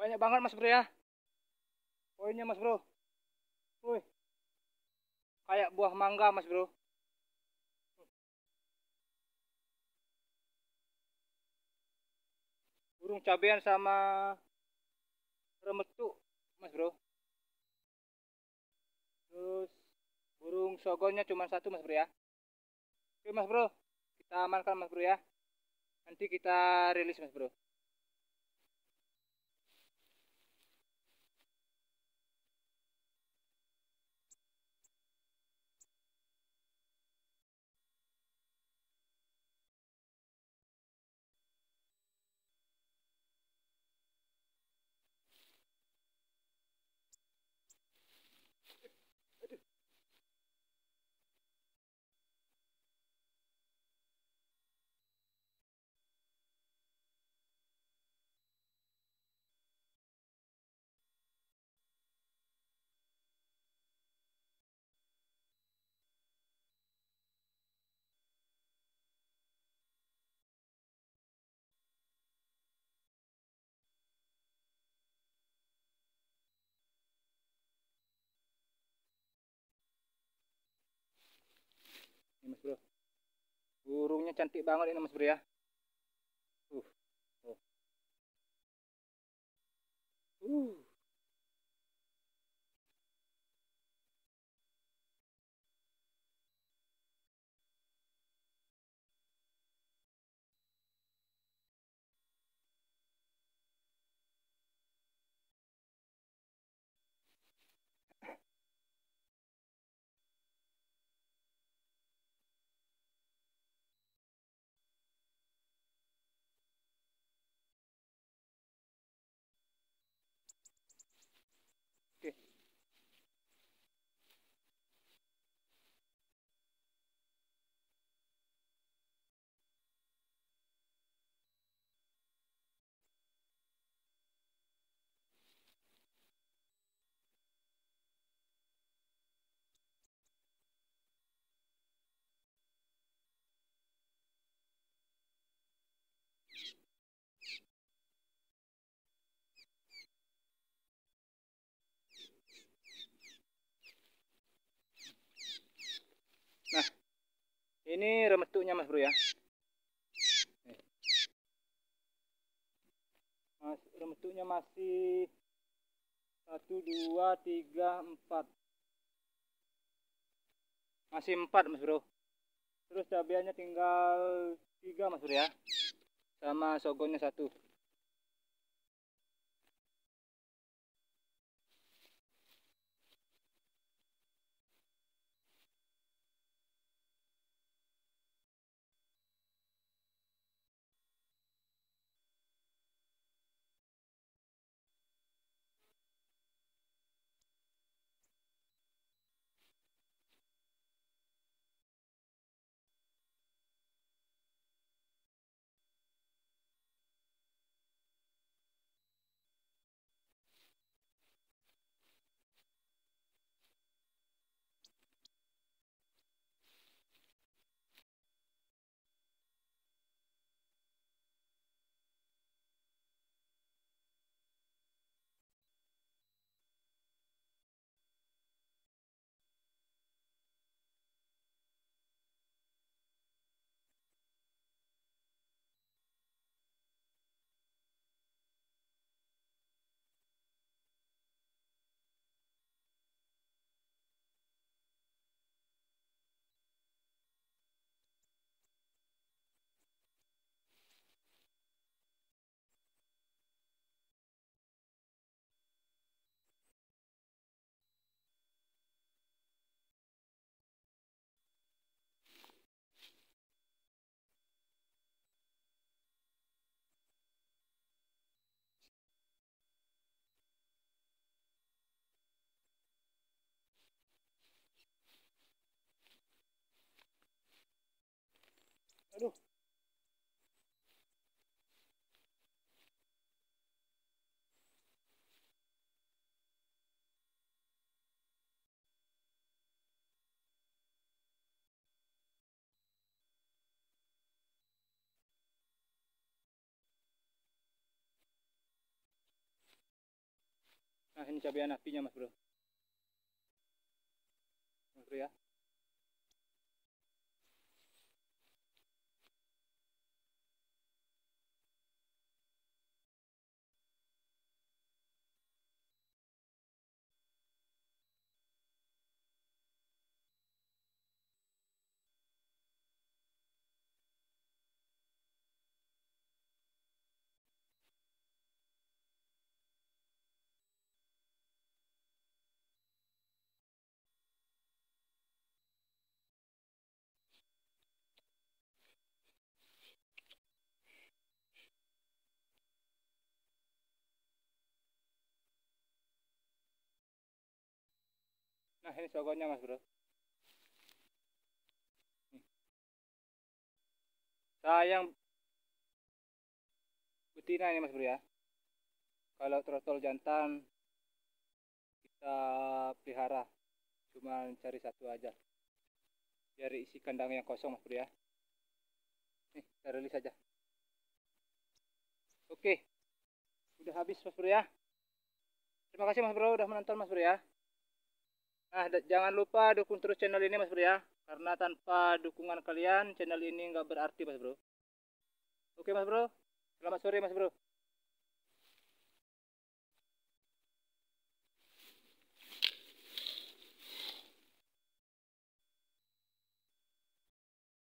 Banyak banget mas bro ya. Poinnya mas bro. Wih. Kayak buah mangga mas bro. Burung cabean sama remetu mas bro. Terus burung sogonnya cuma satu mas bro ya. Oke mas bro. Kita amankan mas bro ya. Nanti kita rilis mas bro. mas bro burungnya cantik banget ini mas bro ya uh, uh. uh. ini remetuknya mas bro ya mas, remetuknya masih satu dua tiga empat masih empat mas bro terus cabainya tinggal tiga mas bro ya sama sogonya satu Aduh. Nah ini cabai anapinya mas bro. Mas bro ya. Nah ini sogonya mas bro. Sayang betina ini mas bro ya. Kalau trotol jantan kita pelihara, cuma cari satu aja. Cari isi kandang yang kosong mas bro ya. Nih kita rilis aja. Oke, udah habis mas bro ya. Terima kasih mas bro udah menonton mas bro ya. Nah, jangan lupa dukung terus channel ini Mas Bro ya. Karena tanpa dukungan kalian channel ini nggak berarti Mas Bro. Oke Mas Bro. Selamat sore Mas Bro.